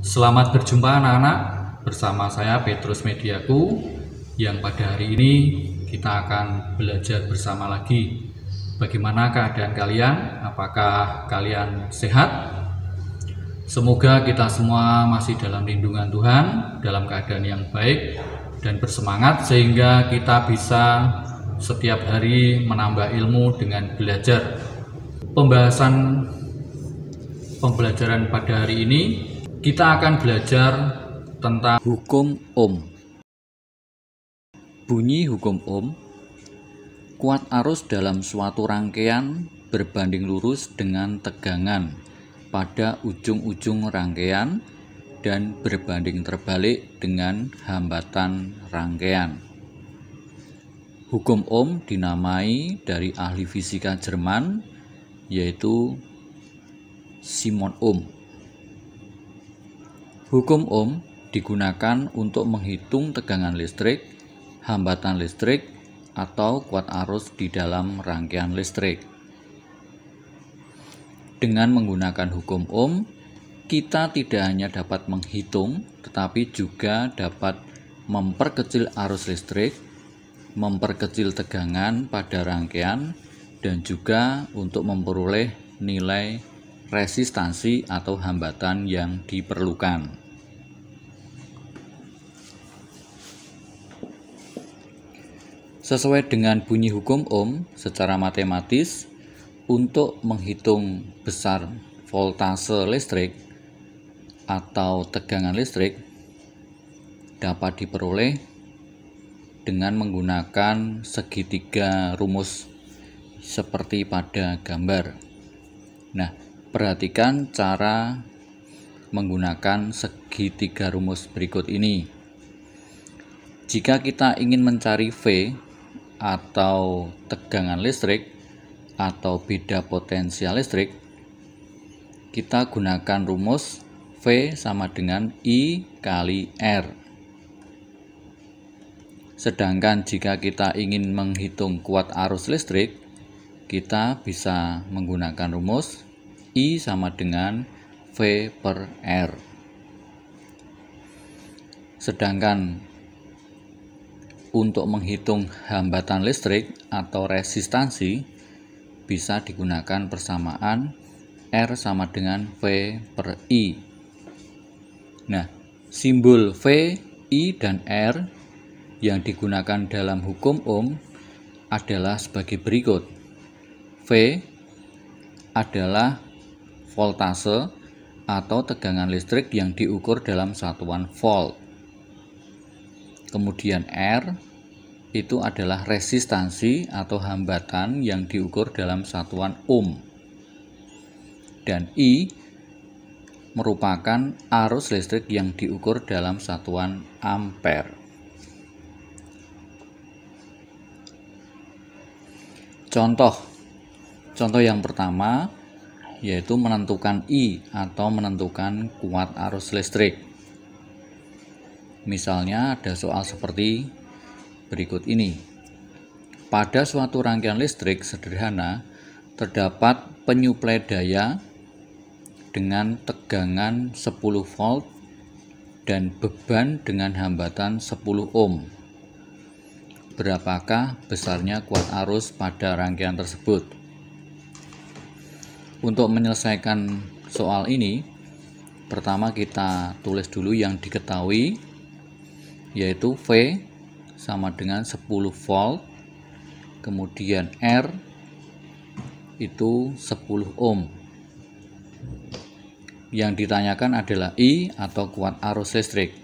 Selamat berjumpa anak-anak bersama saya Petrus Mediaku yang pada hari ini kita akan belajar bersama lagi bagaimana keadaan kalian, apakah kalian sehat? Semoga kita semua masih dalam lindungan Tuhan, dalam keadaan yang baik dan bersemangat sehingga kita bisa setiap hari menambah ilmu dengan belajar. Pembahasan pembelajaran pada hari ini kita akan belajar tentang hukum ohm. Bunyi hukum ohm kuat arus dalam suatu rangkaian berbanding lurus dengan tegangan pada ujung-ujung rangkaian dan berbanding terbalik dengan hambatan rangkaian. Hukum ohm dinamai dari ahli fisika Jerman yaitu Simon Ohm. Hukum ohm digunakan untuk menghitung tegangan listrik, hambatan listrik, atau kuat arus di dalam rangkaian listrik. Dengan menggunakan hukum ohm, kita tidak hanya dapat menghitung, tetapi juga dapat memperkecil arus listrik, memperkecil tegangan pada rangkaian, dan juga untuk memperoleh nilai resistansi atau hambatan yang diperlukan. Sesuai dengan bunyi hukum ohm secara matematis, untuk menghitung besar voltase listrik atau tegangan listrik dapat diperoleh dengan menggunakan segitiga rumus seperti pada gambar. Nah, perhatikan cara menggunakan segitiga rumus berikut ini. Jika kita ingin mencari V atau tegangan listrik atau beda potensial listrik, kita gunakan rumus V sama dengan I kali R. Sedangkan jika kita ingin menghitung kuat arus listrik, kita bisa menggunakan rumus I sama dengan V per R. Sedangkan untuk menghitung hambatan listrik atau resistansi bisa digunakan persamaan R sama dengan V per I. Nah, simbol V, I, dan R yang digunakan dalam hukum ohm adalah sebagai berikut. V adalah voltase atau tegangan listrik yang diukur dalam satuan volt. Kemudian R itu adalah resistansi atau hambatan yang diukur dalam satuan ohm. Dan I merupakan arus listrik yang diukur dalam satuan ampere. Contoh contoh yang pertama yaitu menentukan I atau menentukan kuat arus listrik. Misalnya ada soal seperti berikut ini. Pada suatu rangkaian listrik sederhana terdapat penyuplai daya dengan tegangan 10 volt dan beban dengan hambatan 10 ohm. Berapakah besarnya kuat arus pada rangkaian tersebut? Untuk menyelesaikan soal ini, pertama kita tulis dulu yang diketahui yaitu V sama dengan 10 volt kemudian R itu 10 ohm yang ditanyakan adalah I atau kuat arus listrik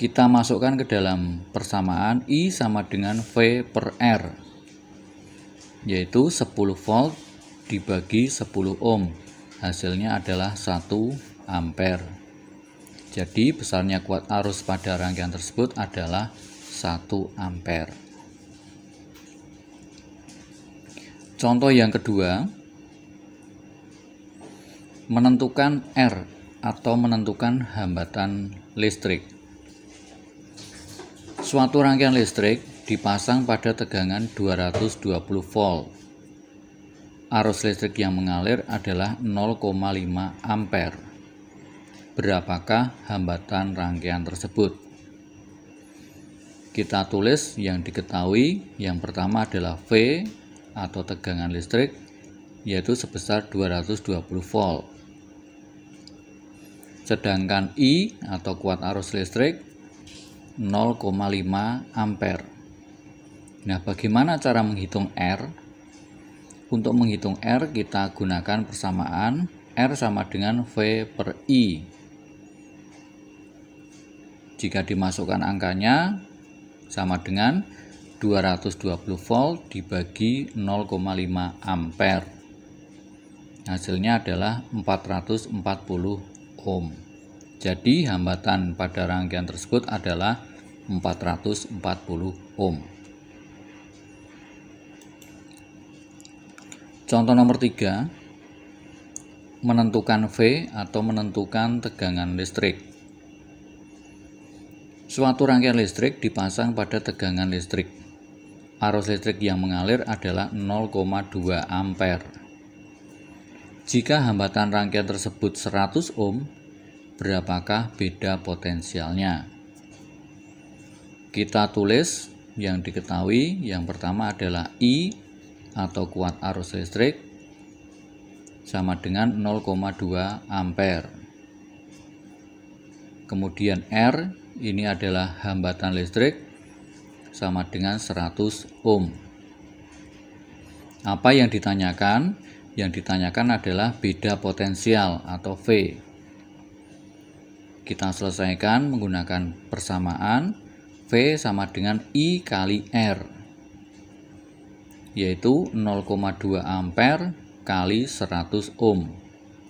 kita masukkan ke dalam persamaan I sama dengan V per R yaitu 10 volt dibagi 10 ohm hasilnya adalah 1 ampere jadi besarnya kuat arus pada rangkaian tersebut adalah 1 ampere. Contoh yang kedua, menentukan R atau menentukan hambatan listrik. Suatu rangkaian listrik dipasang pada tegangan 220 volt. Arus listrik yang mengalir adalah 0,5 ampere berapakah hambatan rangkaian tersebut. Kita tulis yang diketahui yang pertama adalah V atau tegangan listrik yaitu sebesar 220 volt. Sedangkan I atau kuat arus listrik 0,5 ampere. Nah, bagaimana cara menghitung R? Untuk menghitung R kita gunakan persamaan R sama dengan V per I jika dimasukkan angkanya sama dengan 220 volt dibagi 0,5 ampere. Hasilnya adalah 440 ohm. Jadi hambatan pada rangkaian tersebut adalah 440 ohm. Contoh nomor 3 menentukan V atau menentukan tegangan listrik. Suatu rangkaian listrik dipasang pada tegangan listrik. Arus listrik yang mengalir adalah 0,2 ampere. Jika hambatan rangkaian tersebut 100 ohm, berapakah beda potensialnya? Kita tulis yang diketahui yang pertama adalah I atau kuat arus listrik sama dengan 0,2 ampere. Kemudian R ini adalah hambatan listrik sama dengan 100 ohm. Apa yang ditanyakan? Yang ditanyakan adalah beda potensial atau V. Kita selesaikan menggunakan persamaan V sama dengan I kali R yaitu 0,2 ampere kali 100 ohm.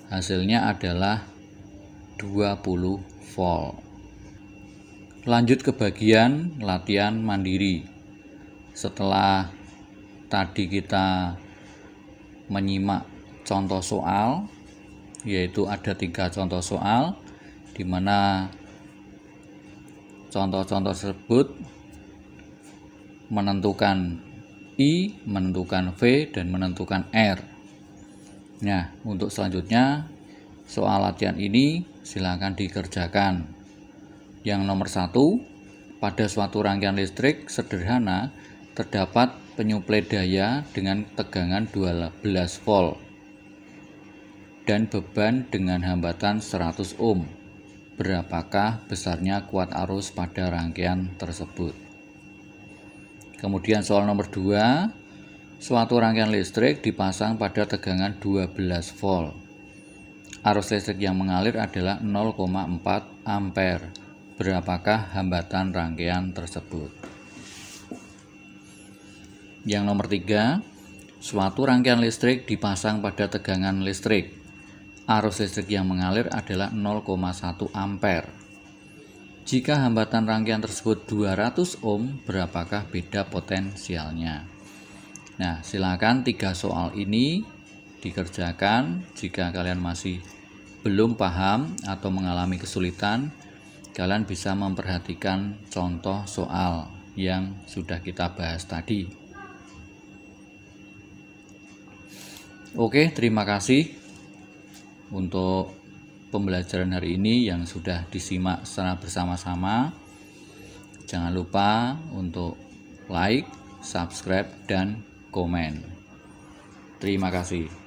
Hasilnya adalah 20 volt. Lanjut ke bagian latihan mandiri. Setelah tadi kita menyimak contoh soal, yaitu ada tiga contoh soal, di mana contoh-contoh tersebut menentukan I, menentukan V, dan menentukan R. Nah, untuk selanjutnya, soal latihan ini silakan dikerjakan. Yang nomor satu, pada suatu rangkaian listrik sederhana terdapat penyuplai daya dengan tegangan 12 volt dan beban dengan hambatan 100 ohm. Berapakah besarnya kuat arus pada rangkaian tersebut? Kemudian soal nomor 2, suatu rangkaian listrik dipasang pada tegangan 12 volt. Arus listrik yang mengalir adalah 0,4 ampere. Berapakah hambatan rangkaian tersebut? Yang nomor tiga, suatu rangkaian listrik dipasang pada tegangan listrik. Arus listrik yang mengalir adalah 0,1 ampere. Jika hambatan rangkaian tersebut 200 ohm, berapakah beda potensialnya? Nah, silakan tiga soal ini dikerjakan jika kalian masih belum paham atau mengalami kesulitan kalian bisa memperhatikan contoh soal yang sudah kita bahas tadi. Oke, terima kasih untuk pembelajaran hari ini yang sudah disimak secara bersama-sama. Jangan lupa untuk like, subscribe, dan komen. Terima kasih.